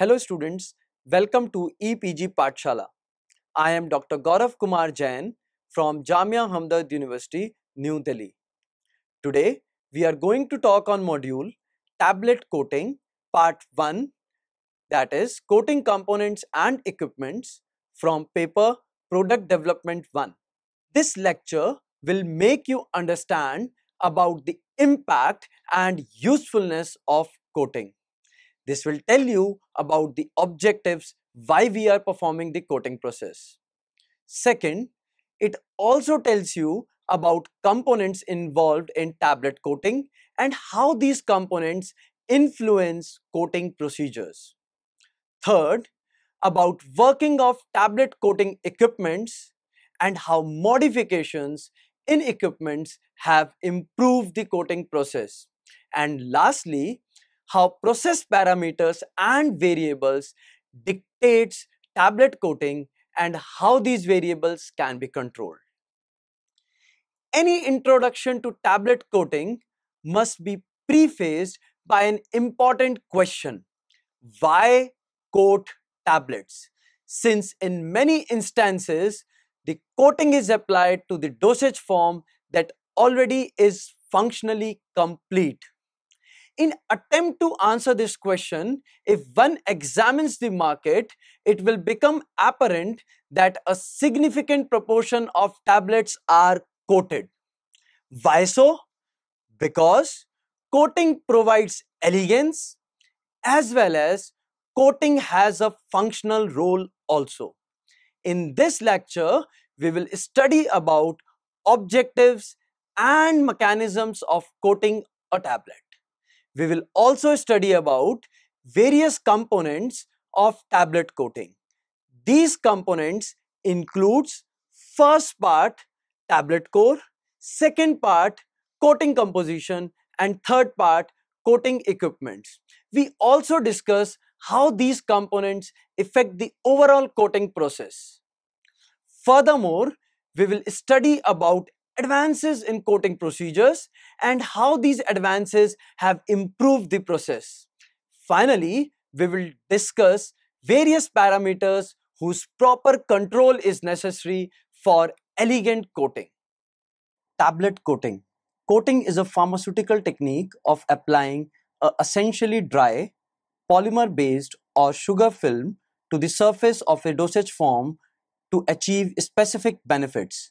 Hello students, welcome to EPG Patshala. I am Dr. Gaurav Kumar Jain from Jamia Hamdard University, New Delhi. Today, we are going to talk on module Tablet Coating Part 1 that is coating components and equipments from paper Product Development 1. This lecture will make you understand about the impact and usefulness of coating. This will tell you about the objectives why we are performing the coating process. Second, it also tells you about components involved in tablet coating and how these components influence coating procedures. Third, about working of tablet coating equipments and how modifications in equipments have improved the coating process. And lastly, how process parameters and variables dictates tablet coating and how these variables can be controlled. Any introduction to tablet coating must be prefaced by an important question. Why coat tablets? Since in many instances, the coating is applied to the dosage form that already is functionally complete in attempt to answer this question, if one examines the market, it will become apparent that a significant proportion of tablets are coated. Why so? Because coating provides elegance as well as coating has a functional role also. In this lecture, we will study about objectives and mechanisms of coating a tablet. We will also study about various components of tablet coating. These components includes first part tablet core, second part coating composition and third part coating equipments. We also discuss how these components affect the overall coating process. Furthermore, we will study about advances in coating procedures and how these advances have improved the process. Finally, we will discuss various parameters whose proper control is necessary for elegant coating. Tablet coating. Coating is a pharmaceutical technique of applying a essentially dry, polymer-based or sugar film to the surface of a dosage form to achieve specific benefits.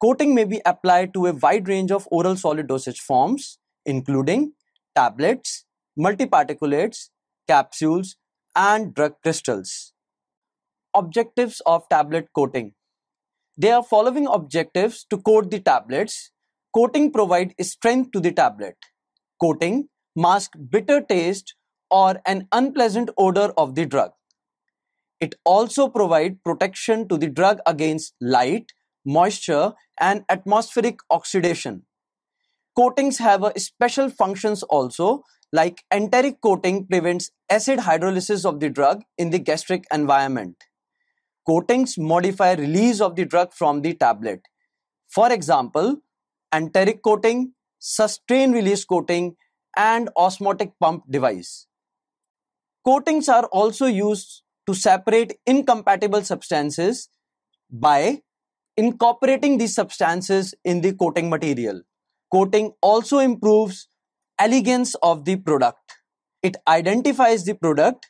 Coating may be applied to a wide range of oral solid dosage forms, including tablets, multiparticulates, capsules, and drug crystals. Objectives of tablet coating. There are following objectives to coat the tablets. Coating provide strength to the tablet. Coating mask bitter taste or an unpleasant odor of the drug. It also provide protection to the drug against light, moisture and atmospheric oxidation. Coatings have a special functions also like enteric coating prevents acid hydrolysis of the drug in the gastric environment. Coatings modify release of the drug from the tablet. For example, enteric coating, sustained release coating and osmotic pump device. Coatings are also used to separate incompatible substances by incorporating these substances in the coating material. Coating also improves elegance of the product. It identifies the product,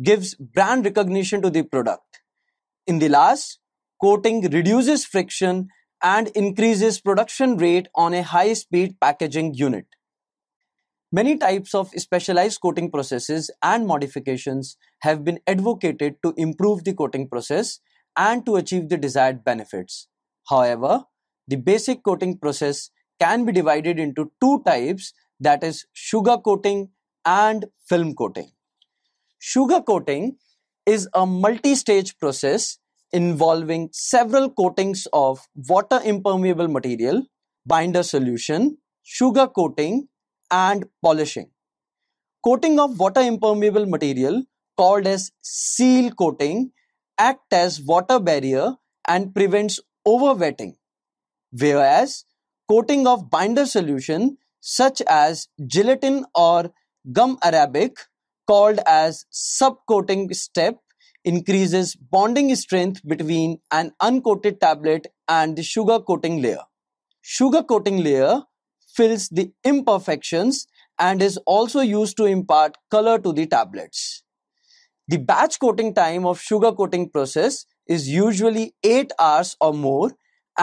gives brand recognition to the product. In the last, coating reduces friction and increases production rate on a high-speed packaging unit. Many types of specialized coating processes and modifications have been advocated to improve the coating process and to achieve the desired benefits. However, the basic coating process can be divided into two types that is sugar coating and film coating. Sugar coating is a multi-stage process involving several coatings of water impermeable material, binder solution, sugar coating and polishing. Coating of water impermeable material called as seal coating act as water barrier and prevents overwetting, whereas coating of binder solution such as gelatin or gum arabic called as subcoating step increases bonding strength between an uncoated tablet and the sugar coating layer. Sugar coating layer fills the imperfections and is also used to impart color to the tablets. The batch coating time of sugar coating process is usually 8 hours or more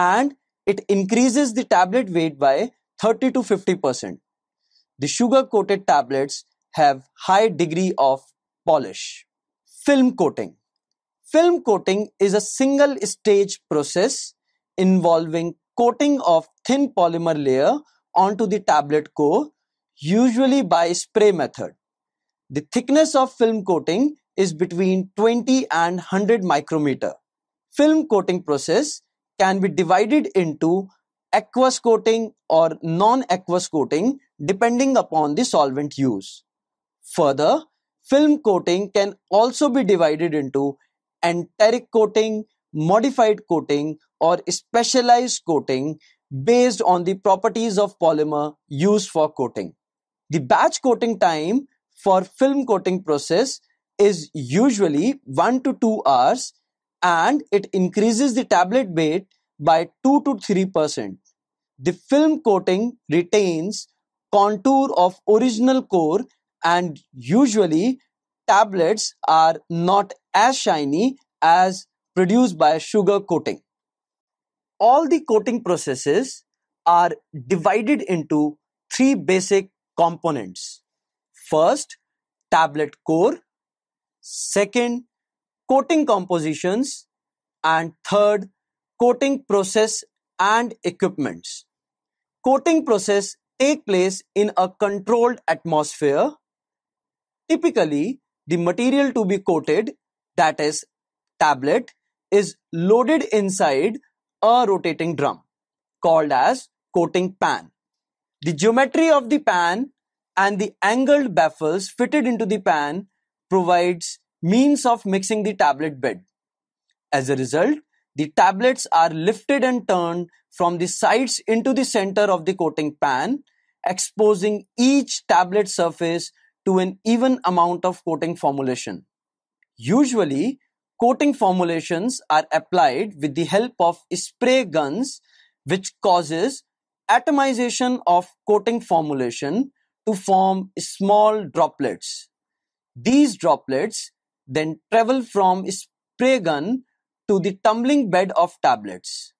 and it increases the tablet weight by 30 to 50%. The sugar coated tablets have high degree of polish. Film coating. Film coating is a single stage process involving coating of thin polymer layer onto the tablet core usually by spray method. The thickness of film coating is between 20 and 100 micrometer. Film coating process can be divided into aqueous coating or non-aqueous coating depending upon the solvent use. Further, film coating can also be divided into enteric coating, modified coating or specialized coating based on the properties of polymer used for coating. The batch coating time for film coating process is usually 1 to 2 hours and it increases the tablet weight by 2 to 3 percent. The film coating retains contour of original core and usually tablets are not as shiny as produced by sugar coating. All the coating processes are divided into three basic components. First, tablet core, second coating compositions and third coating process and equipments. Coating process take place in a controlled atmosphere. Typically, the material to be coated, that is tablet, is loaded inside a rotating drum called as coating pan. The geometry of the pan and the angled baffles fitted into the pan provides means of mixing the tablet bed. As a result, the tablets are lifted and turned from the sides into the center of the coating pan, exposing each tablet surface to an even amount of coating formulation. Usually, coating formulations are applied with the help of spray guns, which causes atomization of coating formulation to form small droplets. These droplets then travel from spray gun to the tumbling bed of tablets.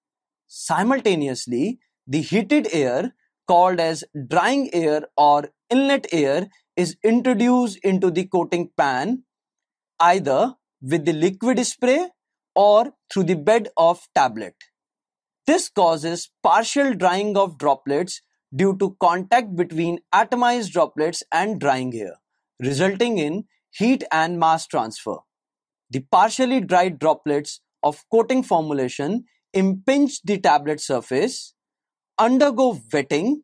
Simultaneously, the heated air, called as drying air or inlet air, is introduced into the coating pan either with the liquid spray or through the bed of tablet. This causes partial drying of droplets due to contact between atomized droplets and drying air, resulting in heat and mass transfer. The partially dried droplets of coating formulation impinge the tablet surface, undergo wetting,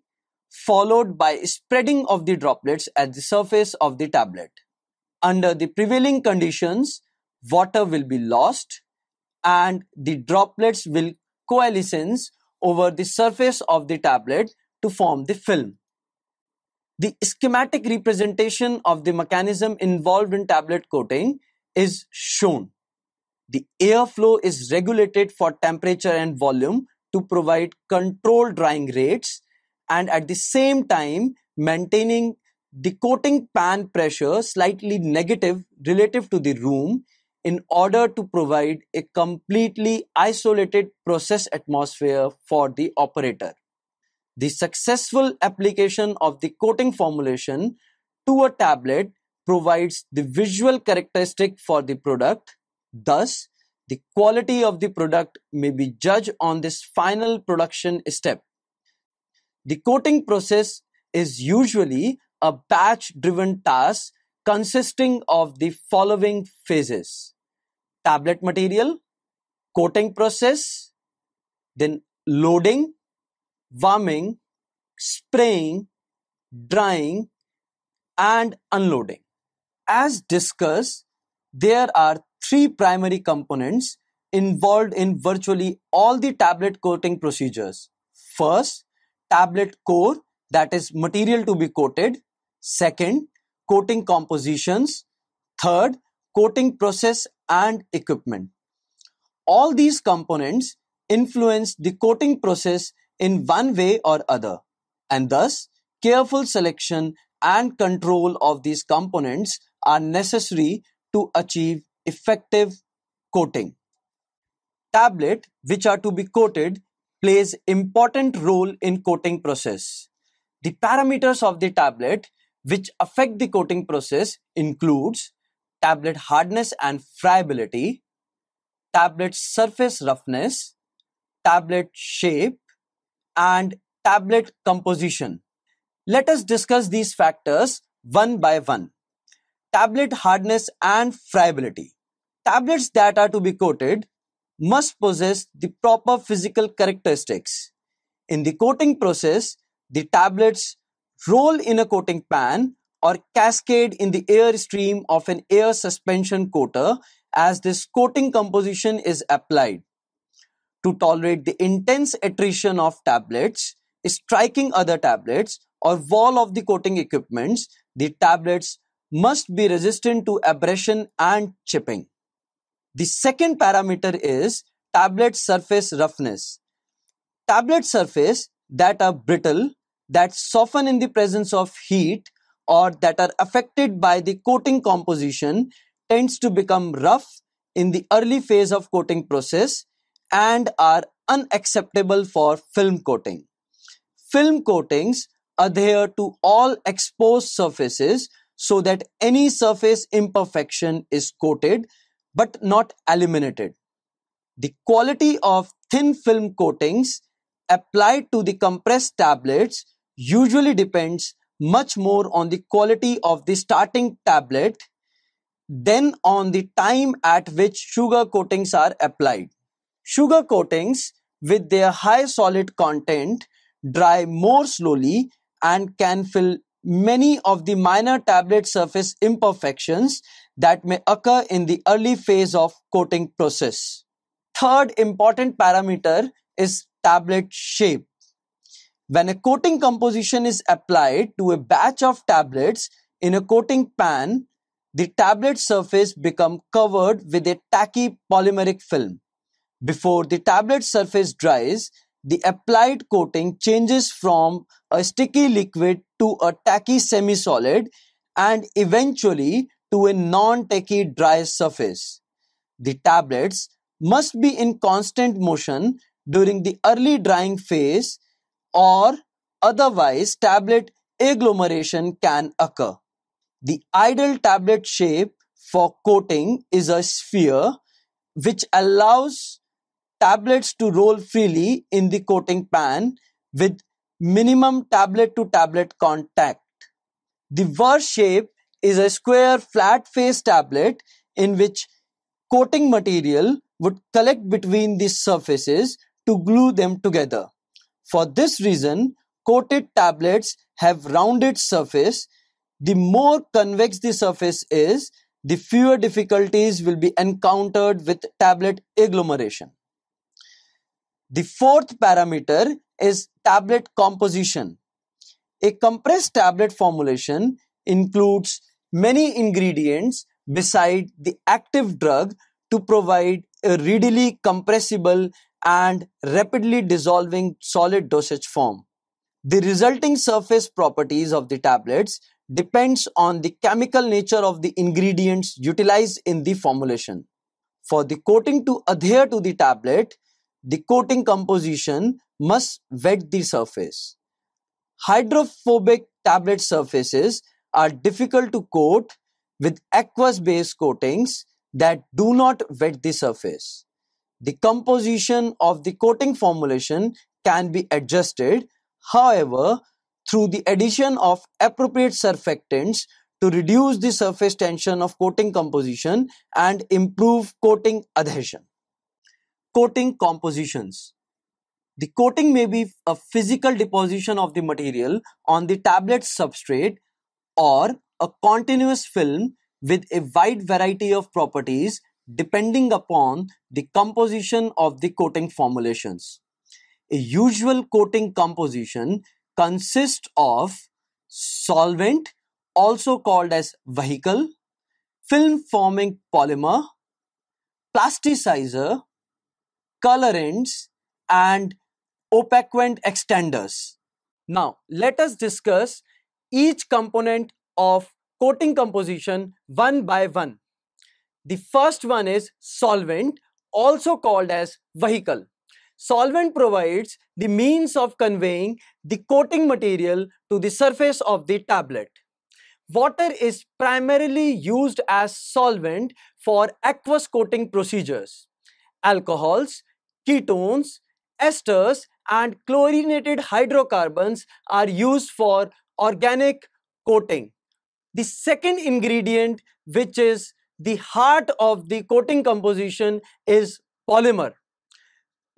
followed by spreading of the droplets at the surface of the tablet. Under the prevailing conditions, water will be lost and the droplets will coalesce over the surface of the tablet to form the film. The schematic representation of the mechanism involved in tablet coating is shown. The airflow is regulated for temperature and volume to provide controlled drying rates and at the same time maintaining the coating pan pressure slightly negative relative to the room in order to provide a completely isolated process atmosphere for the operator the successful application of the coating formulation to a tablet provides the visual characteristic for the product. Thus, the quality of the product may be judged on this final production step. The coating process is usually a batch driven task consisting of the following phases tablet material, coating process, then loading warming, spraying, drying, and unloading. As discussed, there are three primary components involved in virtually all the tablet coating procedures. First, tablet core, that is material to be coated. Second, coating compositions. Third, coating process and equipment. All these components influence the coating process in one way or other. And thus, careful selection and control of these components are necessary to achieve effective coating. Tablet, which are to be coated, plays important role in coating process. The parameters of the tablet which affect the coating process includes tablet hardness and friability, tablet surface roughness, tablet shape, and tablet composition. Let us discuss these factors one by one. Tablet hardness and friability. Tablets that are to be coated must possess the proper physical characteristics. In the coating process, the tablets roll in a coating pan or cascade in the air stream of an air suspension coater as this coating composition is applied to tolerate the intense attrition of tablets, striking other tablets, or wall of the coating equipments, the tablets must be resistant to abrasion and chipping. The second parameter is tablet surface roughness. Tablet surface that are brittle, that soften in the presence of heat, or that are affected by the coating composition tends to become rough in the early phase of coating process and are unacceptable for film coating. Film coatings adhere to all exposed surfaces so that any surface imperfection is coated but not eliminated. The quality of thin film coatings applied to the compressed tablets usually depends much more on the quality of the starting tablet than on the time at which sugar coatings are applied. Sugar coatings with their high solid content dry more slowly and can fill many of the minor tablet surface imperfections that may occur in the early phase of coating process. Third important parameter is tablet shape. When a coating composition is applied to a batch of tablets in a coating pan, the tablet surface become covered with a tacky polymeric film. Before the tablet surface dries, the applied coating changes from a sticky liquid to a tacky semi-solid and eventually to a non-tacky dry surface. The tablets must be in constant motion during the early drying phase or otherwise tablet agglomeration can occur. The ideal tablet shape for coating is a sphere which allows tablets to roll freely in the coating pan with minimum tablet-to-tablet contact. The worst shape is a square flat face tablet in which coating material would collect between the surfaces to glue them together. For this reason, coated tablets have rounded surface. The more convex the surface is, the fewer difficulties will be encountered with tablet agglomeration. The fourth parameter is tablet composition. A compressed tablet formulation includes many ingredients beside the active drug to provide a readily compressible and rapidly dissolving solid dosage form. The resulting surface properties of the tablets depends on the chemical nature of the ingredients utilized in the formulation. For the coating to adhere to the tablet, the coating composition must wet the surface. Hydrophobic tablet surfaces are difficult to coat with aqueous based coatings that do not wet the surface. The composition of the coating formulation can be adjusted, however, through the addition of appropriate surfactants to reduce the surface tension of coating composition and improve coating adhesion coating compositions. The coating may be a physical deposition of the material on the tablet substrate or a continuous film with a wide variety of properties depending upon the composition of the coating formulations. A usual coating composition consists of solvent, also called as vehicle, film forming polymer, plasticizer, colorants, and opaquent extenders. Now, let us discuss each component of coating composition one by one. The first one is solvent, also called as vehicle. Solvent provides the means of conveying the coating material to the surface of the tablet. Water is primarily used as solvent for aqueous coating procedures. Alcohols, ketones, esters and chlorinated hydrocarbons are used for organic coating. The second ingredient which is the heart of the coating composition is polymer.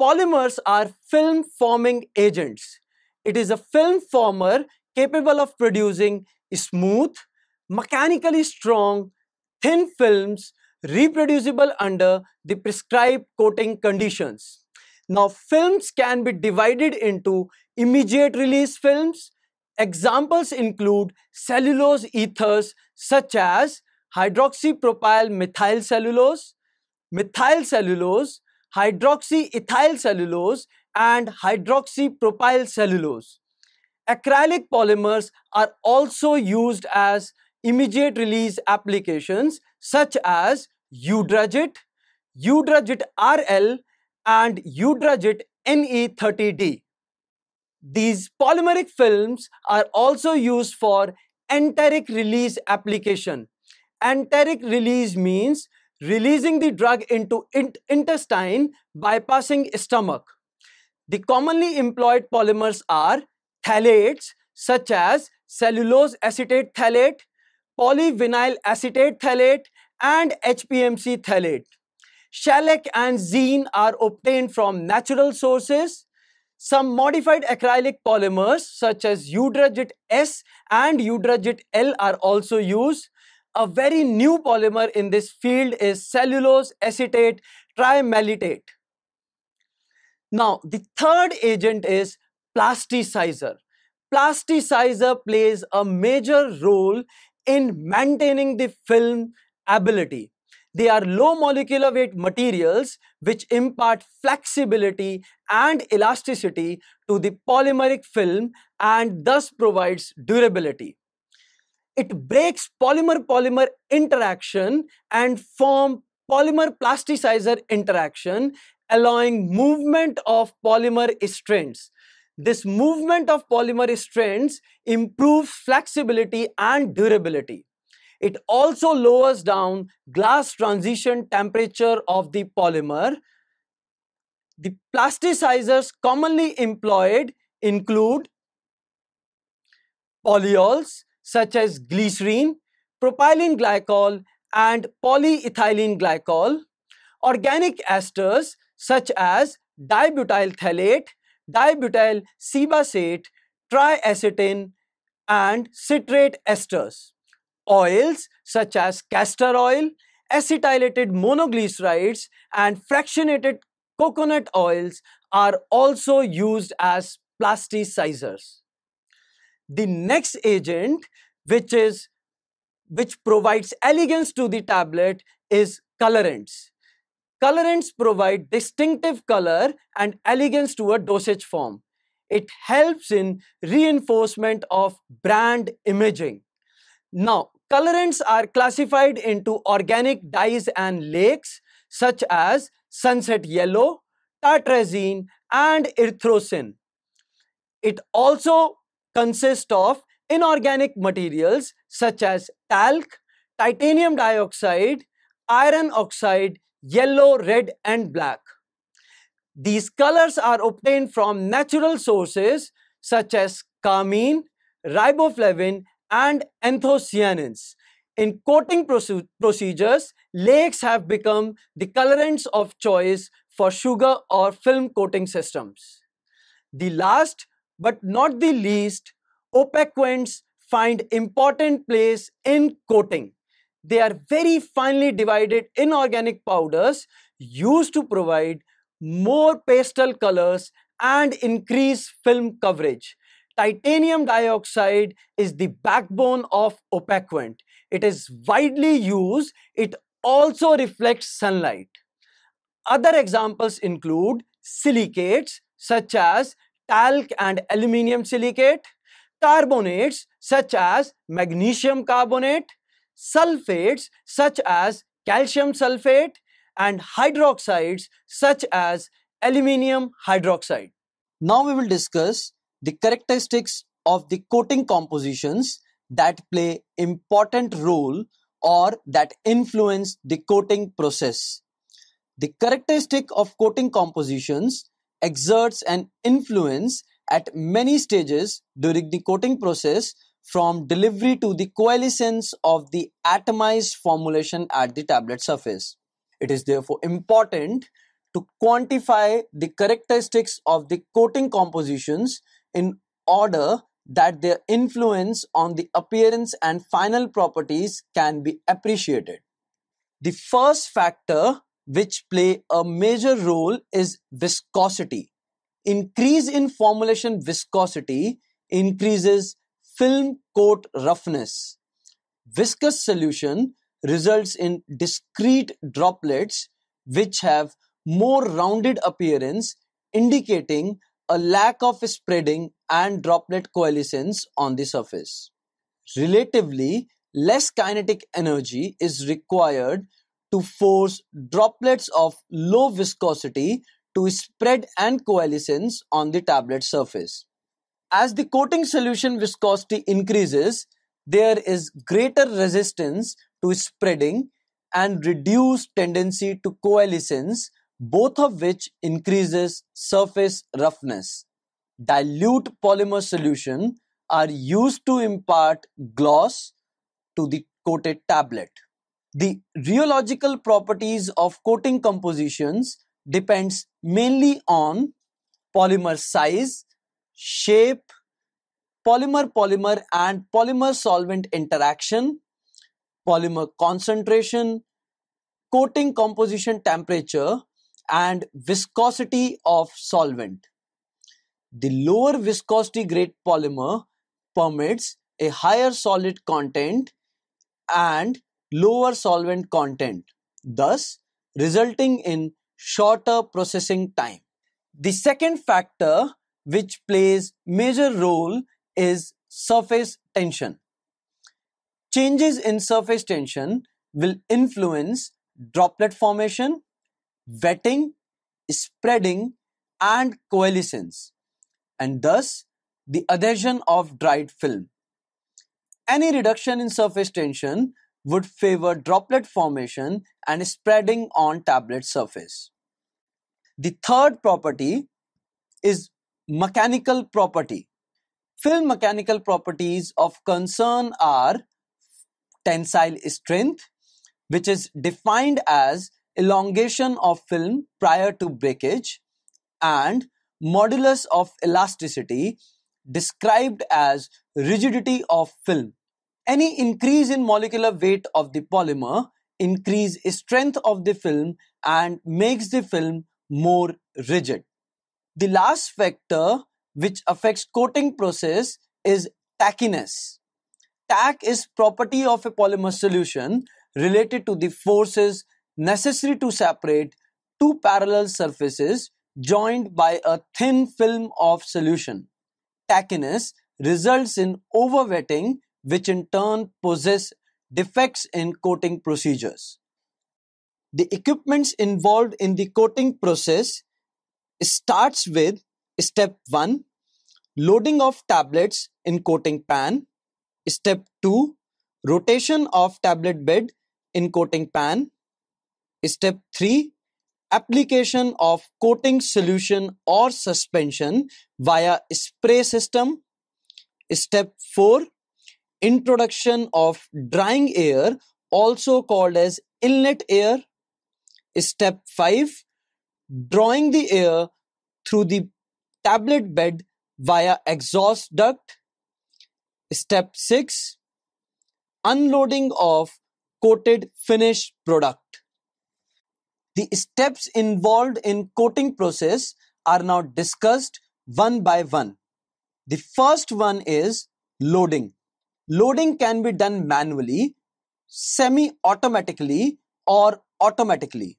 Polymers are film forming agents. It is a film former capable of producing smooth, mechanically strong, thin films reproducible under the prescribed coating conditions. Now films can be divided into immediate release films. Examples include cellulose ethers such as hydroxypropyl methyl cellulose, methyl cellulose, hydroxyethyl cellulose and hydroxypropyl cellulose. Acrylic polymers are also used as immediate release applications such as Udragit, Udragit RL and Udragit NE30D. These polymeric films are also used for enteric release application. Enteric release means releasing the drug into intestine bypassing stomach. The commonly employed polymers are phthalates such as cellulose acetate phthalate, polyvinyl acetate phthalate and HPMC phthalate. Shellac and zine are obtained from natural sources. Some modified acrylic polymers such as Eudragit S and Eudragit L are also used. A very new polymer in this field is cellulose acetate trimelitate. Now, the third agent is plasticizer plasticizer plays a major role in maintaining the film ability. They are low molecular weight materials which impart flexibility and elasticity to the polymeric film and thus provides durability. It breaks polymer-polymer interaction and form polymer plasticizer interaction allowing movement of polymer strands. This movement of polymer strands improves flexibility and durability. It also lowers down glass transition temperature of the polymer. The plasticizers commonly employed include polyols such as glycerine, propylene glycol and polyethylene glycol, organic esters such as dibutyl phthalate, dibutyl cibasate, triacetin, and citrate esters. Oils such as castor oil, acetylated monoglycerides and fractionated coconut oils are also used as plasticizers. The next agent which is which provides elegance to the tablet is colorants. Colorants provide distinctive color and elegance to a dosage form. It helps in reinforcement of brand imaging. Now, colorants are classified into organic dyes and lakes such as sunset yellow, tartrazine and erythrosin. It also consists of inorganic materials such as talc, titanium dioxide, iron oxide, yellow, red and black. These colors are obtained from natural sources such as carmine, riboflavin and anthocyanins. In coating procedures, lakes have become the colorants of choice for sugar or film coating systems. The last but not the least, opaquants find important place in coating. They are very finely divided inorganic powders used to provide more pastel colors and increase film coverage. Titanium dioxide is the backbone of opaquant. It is widely used. It also reflects sunlight. Other examples include silicates such as talc and aluminium silicate, carbonates such as magnesium carbonate, sulfates such as calcium sulfate and hydroxides such as aluminium hydroxide. Now we will discuss the characteristics of the coating compositions that play important role or that influence the coating process. The characteristic of coating compositions exerts an influence at many stages during the coating process from delivery to the coalescence of the atomized formulation at the tablet surface. It is therefore important to quantify the characteristics of the coating compositions in order that their influence on the appearance and final properties can be appreciated. The first factor which play a major role is viscosity. Increase in formulation viscosity increases film coat roughness. Viscous solution results in discrete droplets which have more rounded appearance indicating a lack of spreading and droplet coalescence on the surface. Relatively less kinetic energy is required to force droplets of low viscosity to spread and coalescence on the tablet surface as the coating solution viscosity increases, there is greater resistance to spreading and reduced tendency to coalescence, both of which increases surface roughness. Dilute polymer solution are used to impart gloss to the coated tablet. The rheological properties of coating compositions depends mainly on polymer size shape, polymer-polymer and polymer-solvent interaction, polymer concentration, coating composition temperature, and viscosity of solvent. The lower viscosity grade polymer permits a higher solid content and lower solvent content, thus resulting in shorter processing time. The second factor which plays major role is surface tension. Changes in surface tension will influence droplet formation, wetting, spreading and coalescence and thus the adhesion of dried film. Any reduction in surface tension would favor droplet formation and spreading on tablet surface. The third property is mechanical property. Film mechanical properties of concern are tensile strength, which is defined as elongation of film prior to breakage, and modulus of elasticity, described as rigidity of film. Any increase in molecular weight of the polymer increase strength of the film and makes the film more rigid. The last factor which affects coating process is tackiness. Tack is property of a polymer solution related to the forces necessary to separate two parallel surfaces joined by a thin film of solution. Tackiness results in overwetting which in turn poses defects in coating procedures. The equipments involved in the coating process starts with step 1 loading of tablets in coating pan step 2 rotation of tablet bed in coating pan step 3 application of coating solution or suspension via spray system step 4 introduction of drying air also called as inlet air step 5 drawing the air through the tablet bed via exhaust duct. Step 6 Unloading of coated finished product. The steps involved in coating process are now discussed one by one. The first one is loading. Loading can be done manually, semi automatically, or automatically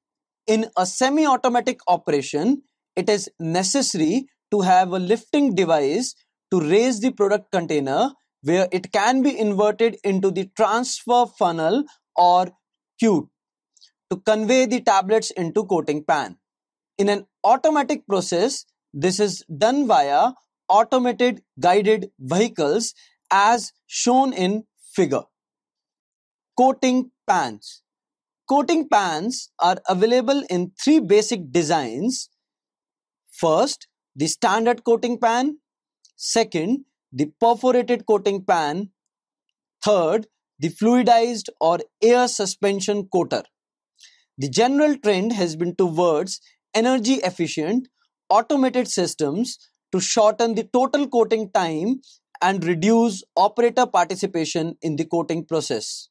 in a semi-automatic operation, it is necessary to have a lifting device to raise the product container where it can be inverted into the transfer funnel or cube to convey the tablets into coating pan. In an automatic process, this is done via automated guided vehicles as shown in figure. Coating pans. Coating pans are available in three basic designs. First, the standard coating pan. Second, the perforated coating pan. Third, the fluidized or air suspension coater. The general trend has been towards energy efficient automated systems to shorten the total coating time and reduce operator participation in the coating process.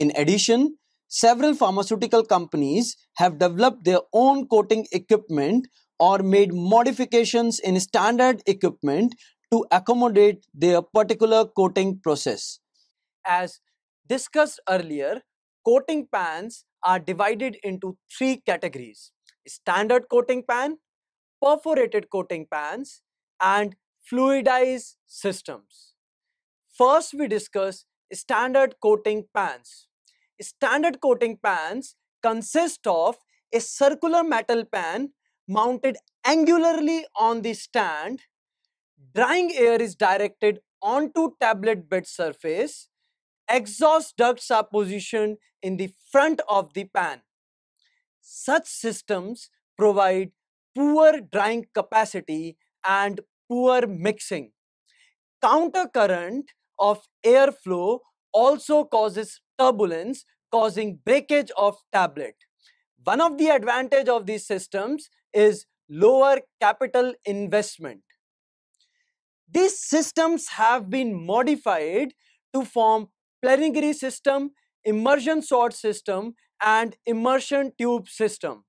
In addition, several pharmaceutical companies have developed their own coating equipment or made modifications in standard equipment to accommodate their particular coating process. As discussed earlier, coating pans are divided into three categories standard coating pan, perforated coating pans, and fluidized systems. First, we discuss standard coating pans standard coating pans consist of a circular metal pan mounted angularly on the stand. Drying air is directed onto tablet bed surface. Exhaust ducts are positioned in the front of the pan. Such systems provide poor drying capacity and poor mixing. Counter current of airflow also causes turbulence causing breakage of tablet. One of the advantage of these systems is lower capital investment. These systems have been modified to form planetary system, immersion sort system and immersion tube system.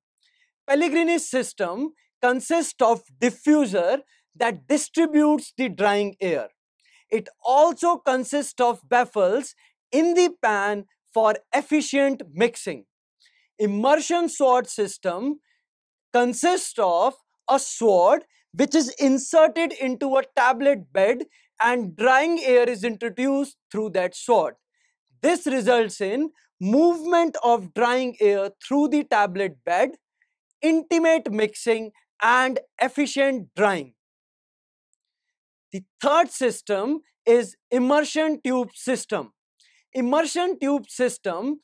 Pellegrini system consists of diffuser that distributes the drying air. It also consists of baffles in the pan for efficient mixing. Immersion sword system consists of a sword which is inserted into a tablet bed and drying air is introduced through that sword. This results in movement of drying air through the tablet bed, intimate mixing and efficient drying. The third system is immersion tube system immersion tube system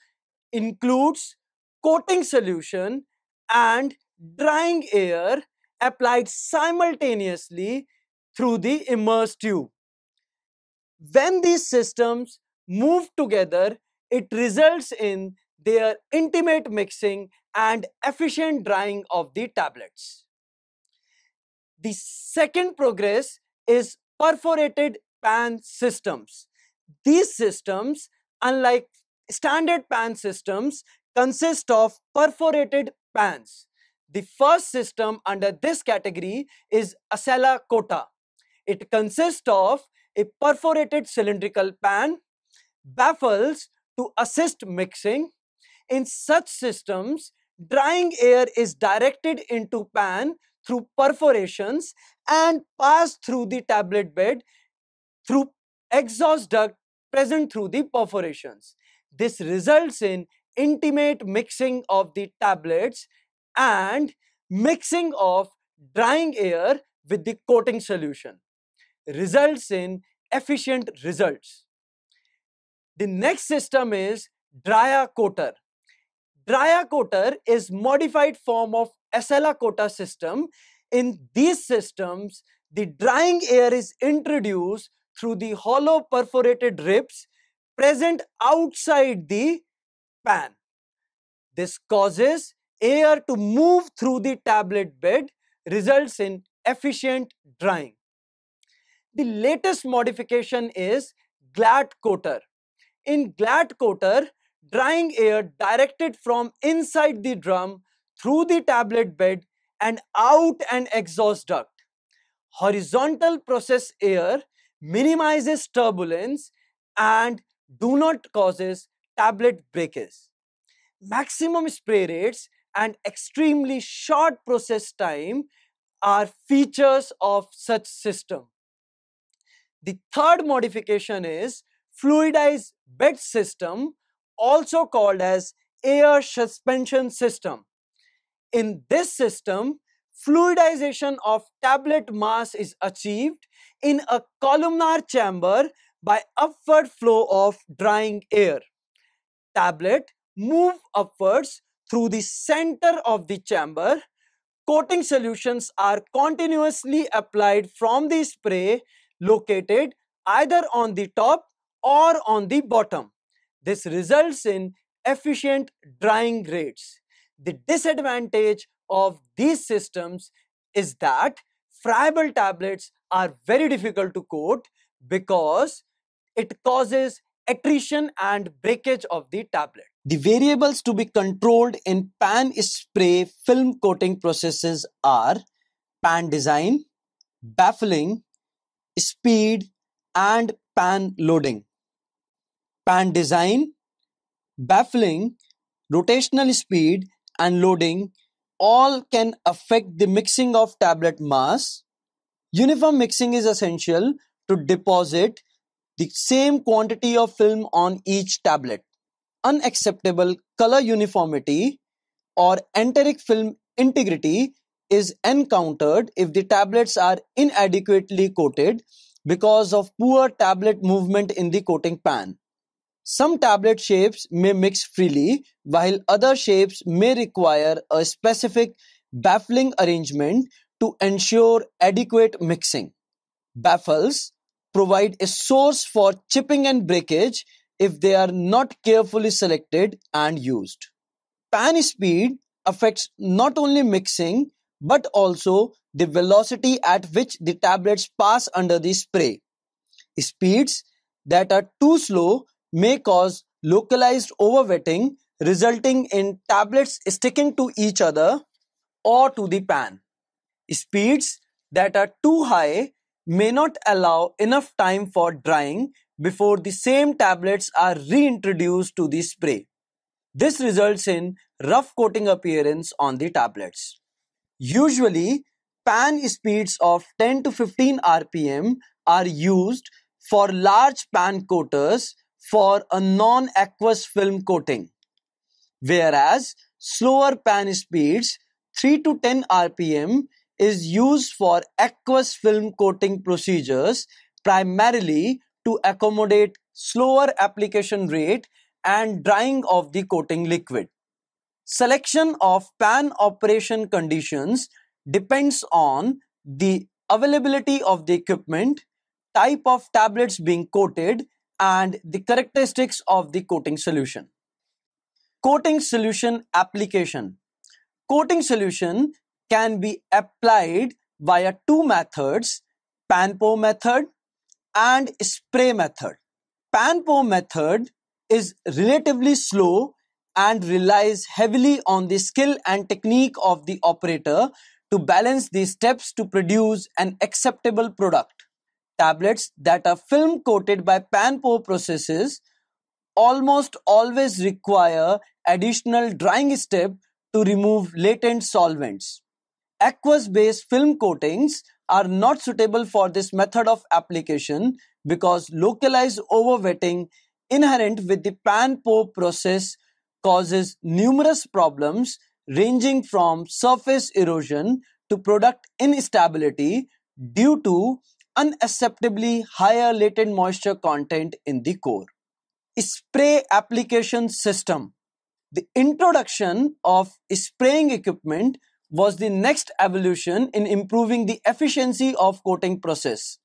includes coating solution and drying air applied simultaneously through the immersed tube. When these systems move together, it results in their intimate mixing and efficient drying of the tablets. The second progress is perforated pan systems. These systems unlike standard pan systems, consist of perforated pans. The first system under this category is Acela Kota. It consists of a perforated cylindrical pan, baffles to assist mixing. In such systems, drying air is directed into pan through perforations and passed through the tablet bed through exhaust duct present through the perforations. This results in intimate mixing of the tablets and mixing of drying air with the coating solution results in efficient results. The next system is dryer coater. Dryer coater is modified form of SLA coater system. In these systems, the drying air is introduced through the hollow perforated ribs present outside the pan. This causes air to move through the tablet bed results in efficient drying. The latest modification is glat coater. In glat coater, drying air directed from inside the drum through the tablet bed and out an exhaust duct. Horizontal process air minimizes turbulence and do not causes tablet breakers. Maximum spray rates and extremely short process time are features of such system. The third modification is fluidized bed system also called as air suspension system. In this system, fluidization of tablet mass is achieved in a columnar chamber by upward flow of drying air. Tablet move upwards through the center of the chamber. Coating solutions are continuously applied from the spray located either on the top or on the bottom. This results in efficient drying rates. The disadvantage of these systems is that friable tablets are very difficult to coat because it causes attrition and breakage of the tablet. The variables to be controlled in pan spray film coating processes are pan design, baffling, speed, and pan loading. Pan design, baffling, rotational speed, and loading all can affect the mixing of tablet mass. Uniform mixing is essential to deposit the same quantity of film on each tablet. Unacceptable color uniformity or enteric film integrity is encountered if the tablets are inadequately coated because of poor tablet movement in the coating pan. Some tablet shapes may mix freely, while other shapes may require a specific baffling arrangement to ensure adequate mixing. Baffles provide a source for chipping and breakage if they are not carefully selected and used. Pan speed affects not only mixing but also the velocity at which the tablets pass under the spray. Speeds that are too slow may cause localized overwetting resulting in tablets sticking to each other or to the pan. Speeds that are too high may not allow enough time for drying before the same tablets are reintroduced to the spray. This results in rough coating appearance on the tablets. Usually, pan speeds of 10 to 15 rpm are used for large pan coaters for a non-aqueous film coating. Whereas slower pan speeds 3 to 10 RPM is used for aqueous film coating procedures primarily to accommodate slower application rate and drying of the coating liquid. Selection of pan operation conditions depends on the availability of the equipment, type of tablets being coated and the characteristics of the coating solution. Coating solution application. Coating solution can be applied via two methods, pan method and spray method. pan method is relatively slow and relies heavily on the skill and technique of the operator to balance the steps to produce an acceptable product tablets that are film coated by pan-pour processes almost always require additional drying step to remove latent solvents. Aqueous-based film coatings are not suitable for this method of application because localized overwetting inherent with the pan-pour process causes numerous problems ranging from surface erosion to product instability due to unacceptably higher latent moisture content in the core. Spray application system. The introduction of spraying equipment was the next evolution in improving the efficiency of coating process.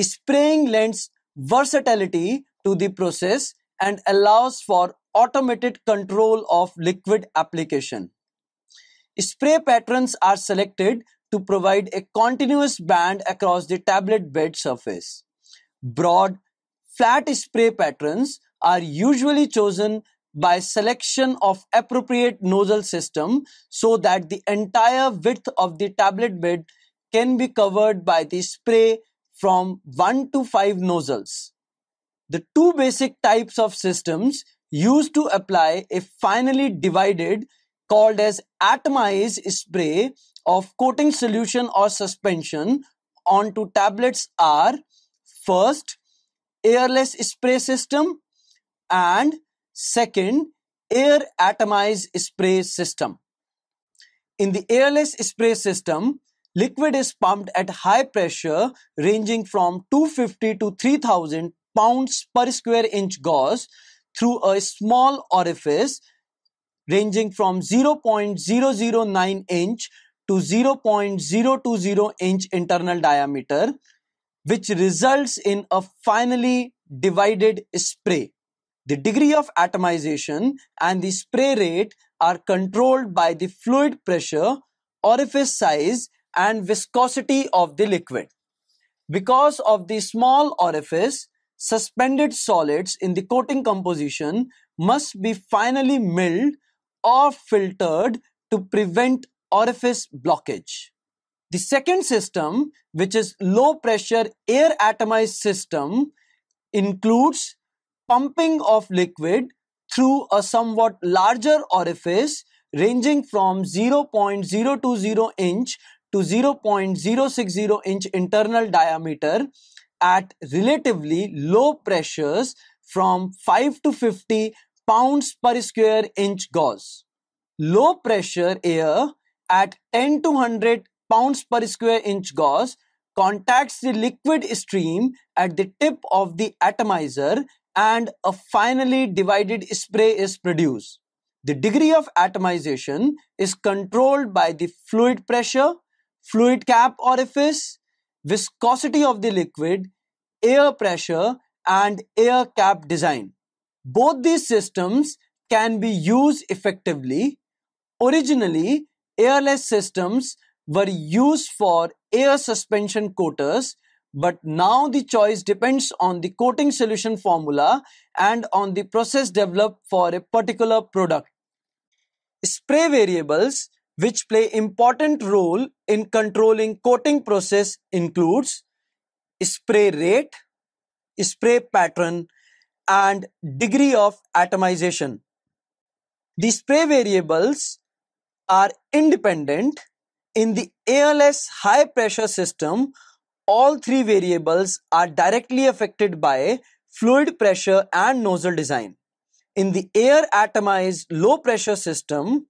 Spraying lends versatility to the process and allows for automated control of liquid application. Spray patterns are selected to provide a continuous band across the tablet bed surface. Broad, flat spray patterns are usually chosen by selection of appropriate nozzle system so that the entire width of the tablet bed can be covered by the spray from 1 to 5 nozzles. The two basic types of systems used to apply a finely divided called as atomized spray of coating solution or suspension onto tablets are first airless spray system and second air atomized spray system. In the airless spray system, liquid is pumped at high pressure ranging from 250 to 3000 pounds per square inch gauze through a small orifice ranging from 0.009 inch to 0.020 inch internal diameter which results in a finely divided spray. The degree of atomization and the spray rate are controlled by the fluid pressure, orifice size and viscosity of the liquid. Because of the small orifice, suspended solids in the coating composition must be finally milled or filtered to prevent orifice blockage. The second system, which is low pressure air atomized system, includes pumping of liquid through a somewhat larger orifice ranging from 0.020 inch to 0.060 inch internal diameter at relatively low pressures from 5 to 50 pounds per square inch gauze. Low pressure air at 10 to 100 pounds per square inch gauze contacts the liquid stream at the tip of the atomizer and a finally divided spray is produced. The degree of atomization is controlled by the fluid pressure, fluid cap orifice, viscosity of the liquid, air pressure and air cap design. Both these systems can be used effectively. Originally, airless systems were used for air suspension coaters but now the choice depends on the coating solution formula and on the process developed for a particular product. Spray variables which play important role in controlling coating process includes spray rate, spray pattern and degree of atomization. The spray variables are independent. In the ALS high pressure system, all three variables are directly affected by fluid pressure and nozzle design. In the air atomized low pressure system,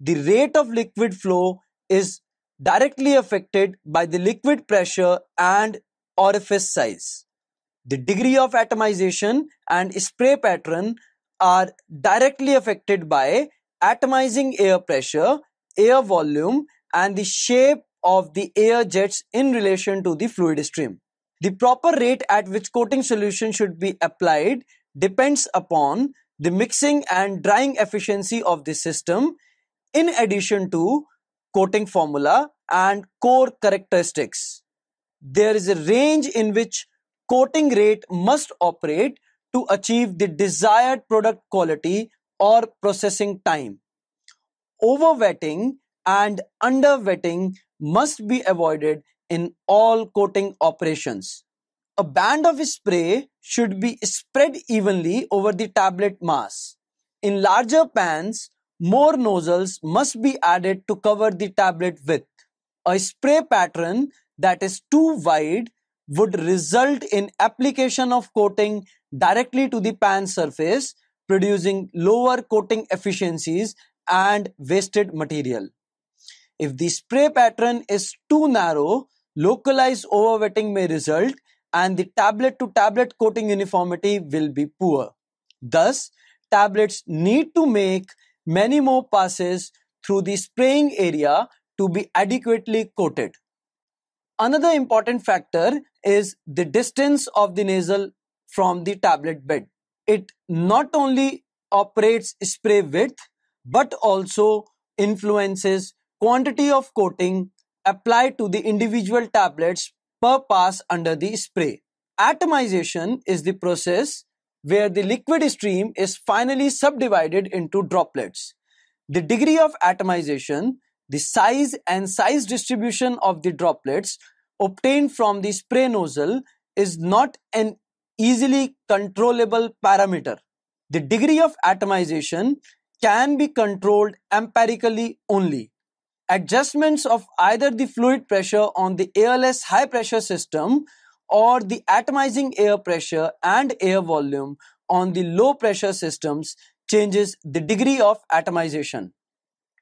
the rate of liquid flow is directly affected by the liquid pressure and orifice size. The degree of atomization and spray pattern are directly affected by atomizing air pressure, air volume and the shape of the air jets in relation to the fluid stream. The proper rate at which coating solution should be applied depends upon the mixing and drying efficiency of the system in addition to coating formula and core characteristics. There is a range in which coating rate must operate to achieve the desired product quality or processing time. Overwetting and underwetting must be avoided in all coating operations. A band of spray should be spread evenly over the tablet mass. In larger pans, more nozzles must be added to cover the tablet width. A spray pattern that is too wide would result in application of coating directly to the pan surface producing lower coating efficiencies and wasted material. If the spray pattern is too narrow, localized overwetting may result and the tablet to tablet coating uniformity will be poor. Thus, tablets need to make many more passes through the spraying area to be adequately coated. Another important factor is the distance of the nasal from the tablet bed it not only operates spray width but also influences quantity of coating applied to the individual tablets per pass under the spray. Atomization is the process where the liquid stream is finally subdivided into droplets. The degree of atomization, the size and size distribution of the droplets obtained from the spray nozzle is not an easily controllable parameter. The degree of atomization can be controlled empirically only. Adjustments of either the fluid pressure on the airless high pressure system or the atomizing air pressure and air volume on the low pressure systems changes the degree of atomization.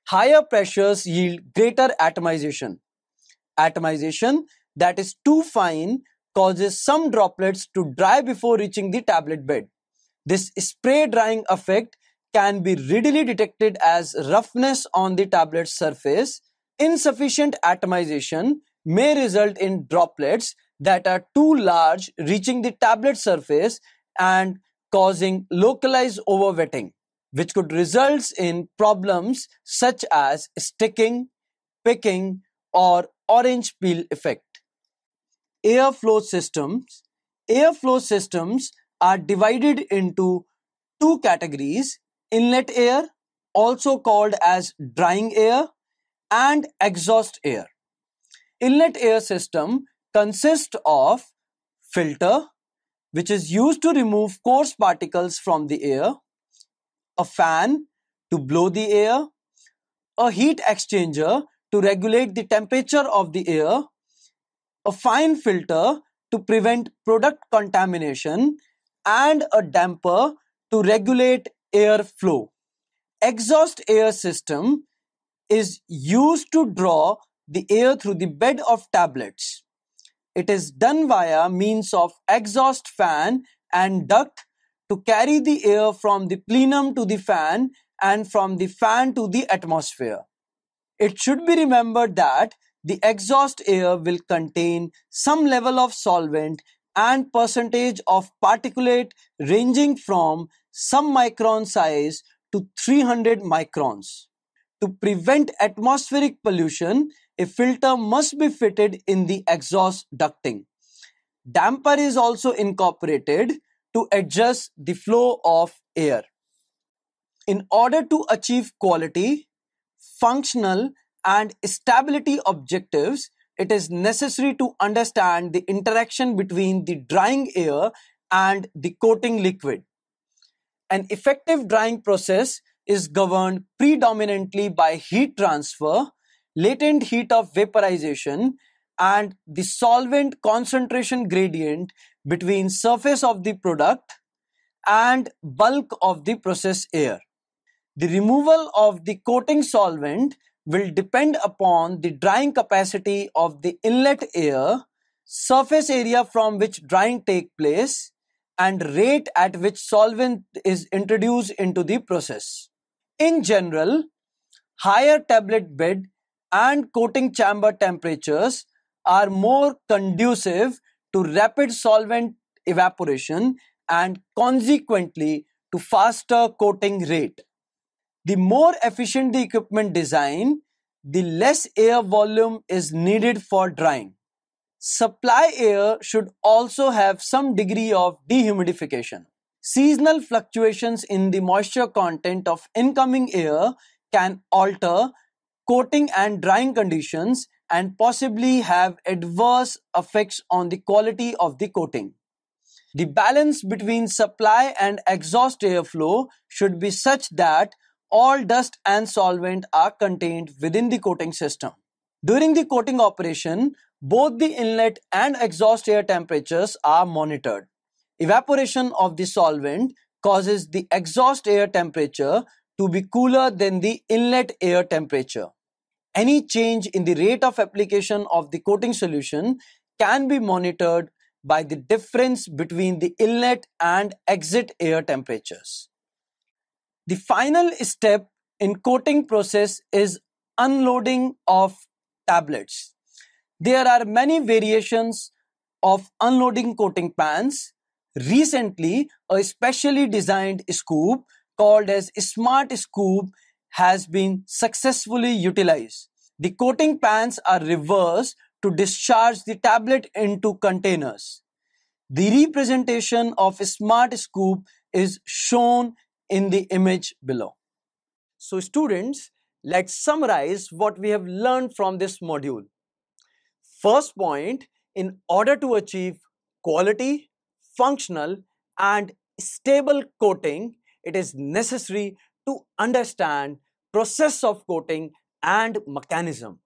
Higher pressures yield greater atomization. Atomization that is too fine causes some droplets to dry before reaching the tablet bed. This spray drying effect can be readily detected as roughness on the tablet surface. Insufficient atomization may result in droplets that are too large reaching the tablet surface and causing localized overwetting, which could result in problems such as sticking, picking, or orange peel effect airflow systems. Airflow systems are divided into two categories inlet air, also called as drying air, and exhaust air. Inlet air system consists of filter, which is used to remove coarse particles from the air, a fan to blow the air, a heat exchanger to regulate the temperature of the air, a fine filter to prevent product contamination, and a damper to regulate air flow. Exhaust air system is used to draw the air through the bed of tablets. It is done via means of exhaust fan and duct to carry the air from the plenum to the fan and from the fan to the atmosphere. It should be remembered that the exhaust air will contain some level of solvent and percentage of particulate ranging from some micron size to 300 microns. To prevent atmospheric pollution, a filter must be fitted in the exhaust ducting. Damper is also incorporated to adjust the flow of air. In order to achieve quality, functional and stability objectives, it is necessary to understand the interaction between the drying air and the coating liquid. An effective drying process is governed predominantly by heat transfer, latent heat of vaporization, and the solvent concentration gradient between surface of the product and bulk of the process air. The removal of the coating solvent will depend upon the drying capacity of the inlet air, surface area from which drying take place, and rate at which solvent is introduced into the process. In general, higher tablet bed and coating chamber temperatures are more conducive to rapid solvent evaporation and consequently to faster coating rate. The more efficient the equipment design, the less air volume is needed for drying. Supply air should also have some degree of dehumidification. Seasonal fluctuations in the moisture content of incoming air can alter coating and drying conditions and possibly have adverse effects on the quality of the coating. The balance between supply and exhaust airflow should be such that all dust and solvent are contained within the coating system. During the coating operation, both the inlet and exhaust air temperatures are monitored. Evaporation of the solvent causes the exhaust air temperature to be cooler than the inlet air temperature. Any change in the rate of application of the coating solution can be monitored by the difference between the inlet and exit air temperatures. The final step in coating process is unloading of tablets. There are many variations of unloading coating pans. Recently, a specially designed scoop called as Smart Scoop has been successfully utilized. The coating pans are reversed to discharge the tablet into containers. The representation of Smart Scoop is shown in the image below. So students, let's summarize what we have learned from this module. First point, in order to achieve quality, functional and stable coating, it is necessary to understand process of coating and mechanism.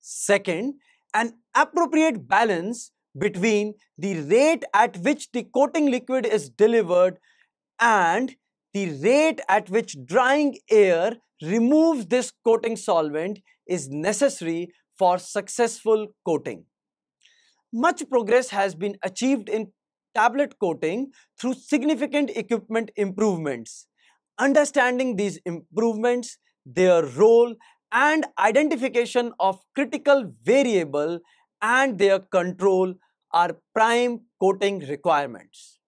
Second, an appropriate balance between the rate at which the coating liquid is delivered and the rate at which drying air removes this coating solvent is necessary for successful coating. Much progress has been achieved in tablet coating through significant equipment improvements. Understanding these improvements, their role and identification of critical variable and their control are prime coating requirements.